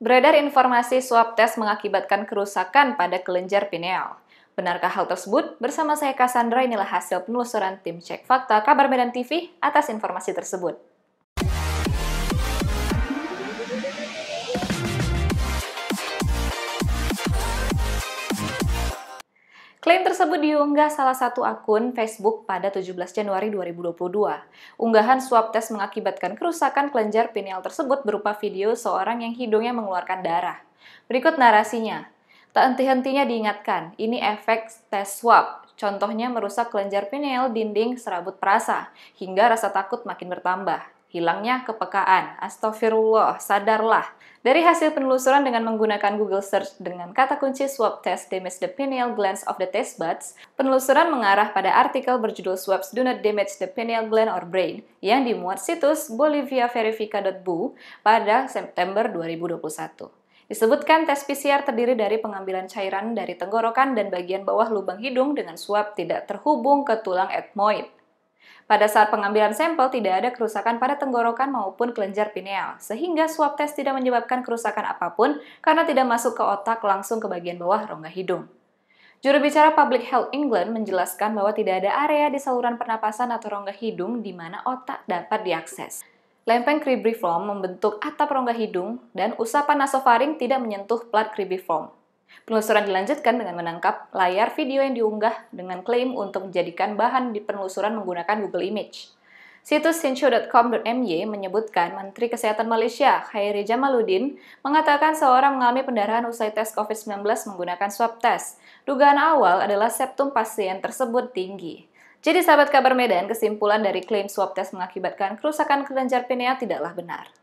Beredar informasi swab tes mengakibatkan kerusakan pada kelenjar pineal. Benarkah hal tersebut? Bersama saya Cassandra, inilah hasil penelusuran tim Cek Fakta Kabar Medan TV atas informasi tersebut. Klaim tersebut diunggah salah satu akun Facebook pada 17 Januari 2022. Unggahan swab tes mengakibatkan kerusakan kelenjar pineal tersebut berupa video seorang yang hidungnya mengeluarkan darah. Berikut narasinya. Tak henti-hentinya diingatkan, ini efek tes swab. Contohnya merusak kelenjar pineal, dinding, serabut perasa, hingga rasa takut makin bertambah hilangnya kepekaan. Astagfirullah, sadarlah. Dari hasil penelusuran dengan menggunakan Google Search dengan kata kunci swab test damage the pineal glands of the test buds, penelusuran mengarah pada artikel berjudul Swabs Do Not Damage the Pineal Gland or Brain yang dimuat situs boliviaverifica.bu pada September 2021. Disebutkan tes PCR terdiri dari pengambilan cairan dari tenggorokan dan bagian bawah lubang hidung dengan swab tidak terhubung ke tulang etmoid. Pada saat pengambilan sampel tidak ada kerusakan pada tenggorokan maupun kelenjar pineal, sehingga swab test tidak menyebabkan kerusakan apapun karena tidak masuk ke otak langsung ke bagian bawah rongga hidung. Juru bicara Public Health England menjelaskan bahwa tidak ada area di saluran pernapasan atau rongga hidung di mana otak dapat diakses. Lempeng cribriform membentuk atap rongga hidung dan usapan nasofaring tidak menyentuh plat cribriform. Penelusuran dilanjutkan dengan menangkap layar video yang diunggah dengan klaim untuk menjadikan bahan di penelusuran menggunakan Google Image. Situs sinshow.com.my menyebutkan Menteri Kesehatan Malaysia Khairi Jamaluddin mengatakan seorang mengalami pendarahan usai tes COVID-19 menggunakan swab test. Dugaan awal adalah septum pasien tersebut tinggi. Jadi sahabat kabar Medan, kesimpulan dari klaim swab test mengakibatkan kerusakan kelenjar pineal tidaklah benar.